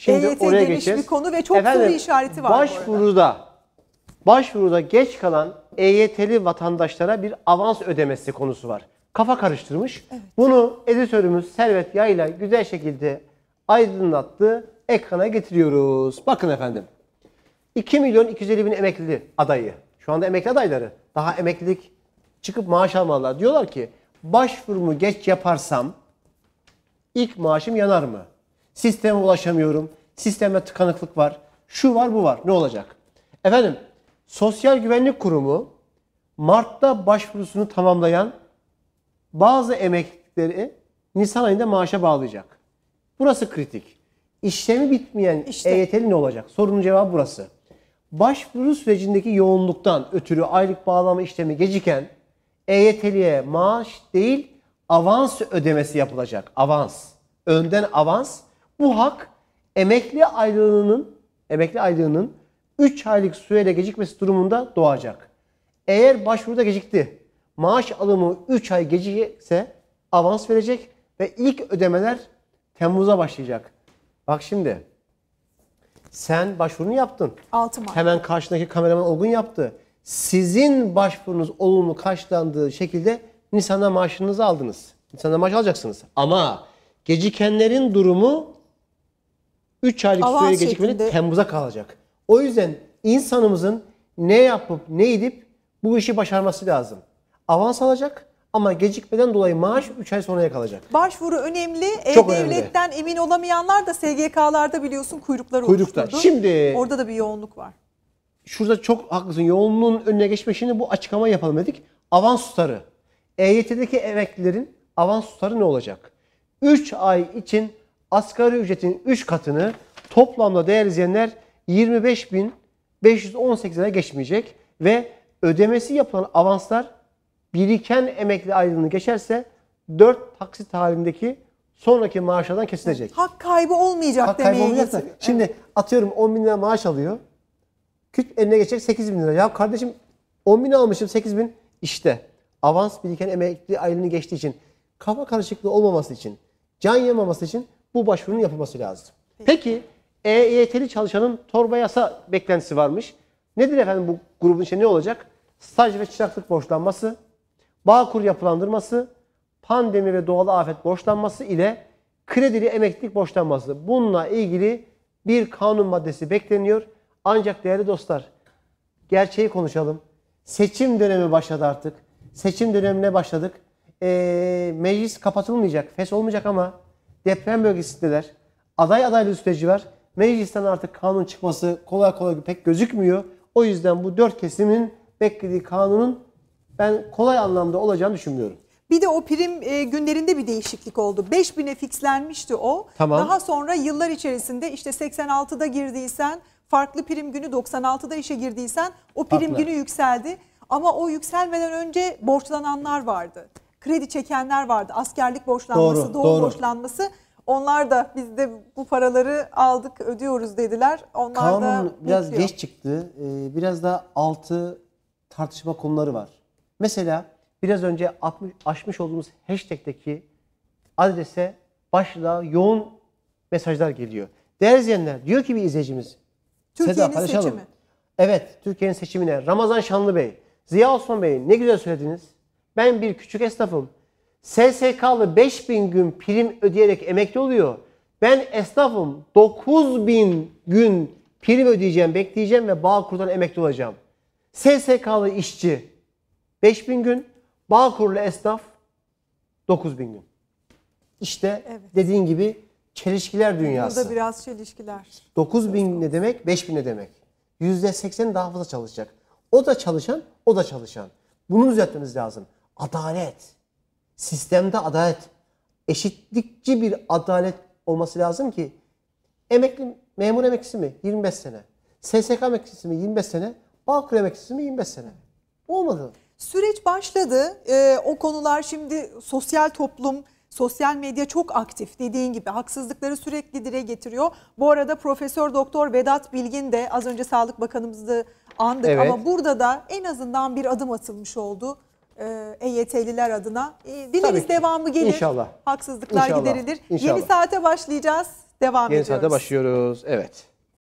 Şimdi EYT oraya geniş geçeceğiz. bir konu ve çok Efendim, soru işareti var başvuruda, Başvuruda geç kalan EYT'li vatandaşlara bir avans ödemesi konusu var. Kafa karıştırmış. Evet. Bunu editörümüz Servet Yayla güzel şekilde aydınlattı. Ekrana getiriyoruz. Bakın efendim. 2 milyon 250 bin emekli adayı. Şu anda emekli adayları. Daha emeklilik çıkıp maaş almalılar. Diyorlar ki başvurumu geç yaparsam ilk maaşım yanar mı? Sisteme ulaşamıyorum. Sisteme tıkanıklık var. Şu var bu var. Ne olacak? Efendim Sosyal Güvenlik Kurumu Mart'ta başvurusunu tamamlayan bazı emeklileri Nisan ayında maaşa bağlayacak. Burası kritik. İşlemi bitmeyen işte. EYT'li ne olacak? Sorunun cevabı burası. Başvuru sürecindeki yoğunluktan ötürü aylık bağlama işlemi geciken EYT'liye maaş değil avans ödemesi yapılacak. Avans. Önden avans bu hak emekli aylığının emekli aylığının 3 aylık süreyle gecikmesi durumunda doğacak. Eğer başvuruda gecikti, maaş alımı 3 ay gecikse avans verecek ve ilk ödemeler Temmuz'a başlayacak. Bak şimdi sen başvurunu yaptın. 6 Mart. Hemen karşındaki kameraman olgun yaptı. Sizin başvurunuz olumlu karşılandığı şekilde Nisan'da maaşınızı aldınız. Nisan'da maaş alacaksınız. Ama gecikenlerin durumu 3 aylık Avans süre gecikmeli Temmuz'a kalacak. O yüzden insanımızın ne yapıp ne edip bu işi başarması lazım. Avans alacak ama gecikmeden dolayı maaş 3 ay sonraya kalacak. Başvuru önemli. E, çok önemli. Devletten emin olamayanlar da SGK'larda biliyorsun kuyruklar Kuyrukta. oluşturdu. Şimdi Orada da bir yoğunluk var. şurada çok haklısın. Yoğunluğun önüne geçme şimdi bu açıklama yapalım dedik. Avans tutarı. EYT'deki emeklilerin avans tutarı ne olacak? 3 ay için asgari ücretin 3 katını toplamda değerli izleyenler 25.518 lira geçmeyecek ve ödemesi yapılan avanslar biriken emekli aylığını geçerse 4 taksit halindeki sonraki maaşlardan kesilecek. Hak kaybı olmayacak Hak demeye kaybı Şimdi evet. atıyorum 10 bin lira maaş alıyor. Küt eline geçecek 8 bin lira. Ya kardeşim 10 bin almışım 8 bin. İşte avans biriken emekli aylığını geçtiği için kafa karışıklığı olmaması için can yamaması için bu başvurunun yapılması lazım. Peki EYT'li e e çalışanın torba yasa beklentisi varmış. Nedir efendim bu grubun içinde ne olacak? Staj ve çıraklık borçlanması, bağkur yapılandırması, pandemi ve doğal afet borçlanması ile kredili emeklilik borçlanması. Bununla ilgili bir kanun maddesi bekleniyor. Ancak değerli dostlar gerçeği konuşalım. Seçim dönemi başladı artık. Seçim dönemine başladık. Ee, meclis kapatılmayacak, fes olmayacak ama deprem bölgesindeler. Aday adaylı süreci var. Meclisten artık kanun çıkması kolay kolay pek gözükmüyor. O yüzden bu dört kesimin beklediği kanunun ben kolay anlamda olacağını düşünmüyorum. Bir de o prim e, günlerinde bir değişiklik oldu. 5000'e fixlenmişti o. Tamam. Daha sonra yıllar içerisinde işte 86'da girdiysen farklı prim günü 96'da işe girdiysen o prim Farklı. günü yükseldi. Ama o yükselmeden önce borçlananlar vardı kredi çekenler vardı. Askerlik borçlanması, doğru, doğum doğru. borçlanması. Onlar da biz de bu paraları aldık, ödüyoruz dediler. Onlar Kanun da biraz bekliyor. geç çıktı. Ee, biraz da altı tartışma konuları var. Mesela biraz önce açmış olduğumuz hashtag'teki adrese başlığa yoğun mesajlar geliyor. Değerli izleyenler diyor ki bir izleyicimiz. Türkiye'nin seçimi. Evet Türkiye'nin seçimine Ramazan Şanlı Bey, Ziya Osman Bey ne güzel söylediniz. Ben bir küçük esnafım. SSK'lı 5000 gün prim ödeyerek emekli oluyor. Ben esnafım 9000 gün prim ödeyeceğim, bekleyeceğim ve Bağkur'dan emekli olacağım. SSK'lı işçi 5000 gün, Bağkur'lu esnaf 9000 gün. İşte evet. dediğin gibi çelişkiler dünyası. Burada biraz çelişkiler. 9000 ne demek? 5000 ne demek? %80 daha fazla çalışacak. O da çalışan, o da çalışan. Bunu düzeltmeniz lazım. Adalet. Sistemde adalet. Eşitlikçi bir adalet olması lazım ki emekli memur emeklisi mi 25 sene, SSK emeklisi mi 25 sene, Bağkur emeklisi mi 25 sene. Olmadı. Süreç başladı. Ee, o konular şimdi sosyal toplum, sosyal medya çok aktif dediğin gibi haksızlıkları sürekli dire getiriyor. Bu arada Profesör Doktor Vedat Bilgin de az önce Sağlık Bakanımızı andık evet. ama burada da en azından bir adım atılmış oldu. EYT'liler e adına. E, dileriz devamı gelir. İnşallah. Haksızlıklar İnşallah. giderilir. İnşallah. Yeni saate başlayacağız. Devam Yeni ediyoruz. Yeni saate başlıyoruz. Evet.